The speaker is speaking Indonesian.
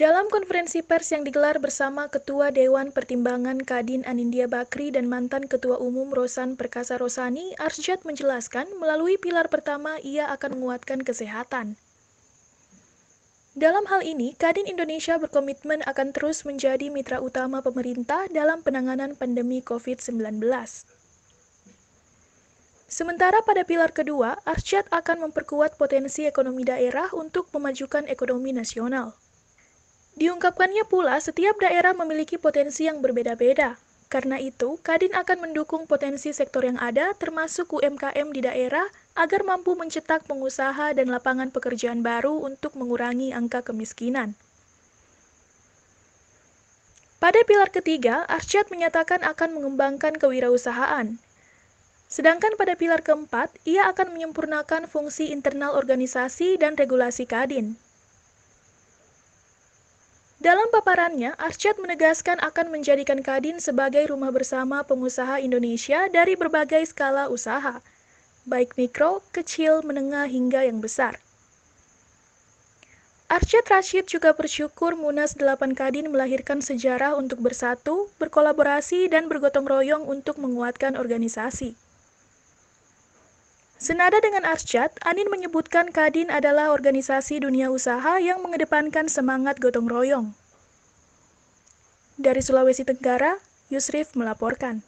Dalam konferensi pers yang digelar bersama Ketua Dewan Pertimbangan Kadin Anindya Bakri dan mantan Ketua Umum Rosan Perkasa Rosani, Arsyad menjelaskan melalui pilar pertama ia akan menguatkan kesehatan. Dalam hal ini, Kadin Indonesia berkomitmen akan terus menjadi mitra utama pemerintah dalam penanganan pandemi COVID-19. Sementara pada pilar kedua, Arsyad akan memperkuat potensi ekonomi daerah untuk memajukan ekonomi nasional. Diungkapkannya pula, setiap daerah memiliki potensi yang berbeda-beda. Karena itu, Kadin akan mendukung potensi sektor yang ada, termasuk UMKM di daerah, agar mampu mencetak pengusaha dan lapangan pekerjaan baru untuk mengurangi angka kemiskinan. Pada pilar ketiga, Arsyad menyatakan akan mengembangkan kewirausahaan. Sedangkan pada pilar keempat, ia akan menyempurnakan fungsi internal organisasi dan regulasi Kadin. Dalam paparannya, Arsyad menegaskan akan menjadikan Kadin sebagai rumah bersama pengusaha Indonesia dari berbagai skala usaha, baik mikro, kecil, menengah, hingga yang besar. Arsyad Rashid juga bersyukur Munas 8 Kadin melahirkan sejarah untuk bersatu, berkolaborasi, dan bergotong royong untuk menguatkan organisasi. Senada dengan Arsyad, Anin menyebutkan Kadin adalah organisasi dunia usaha yang mengedepankan semangat gotong royong. Dari Sulawesi Tenggara, Yusrif melaporkan.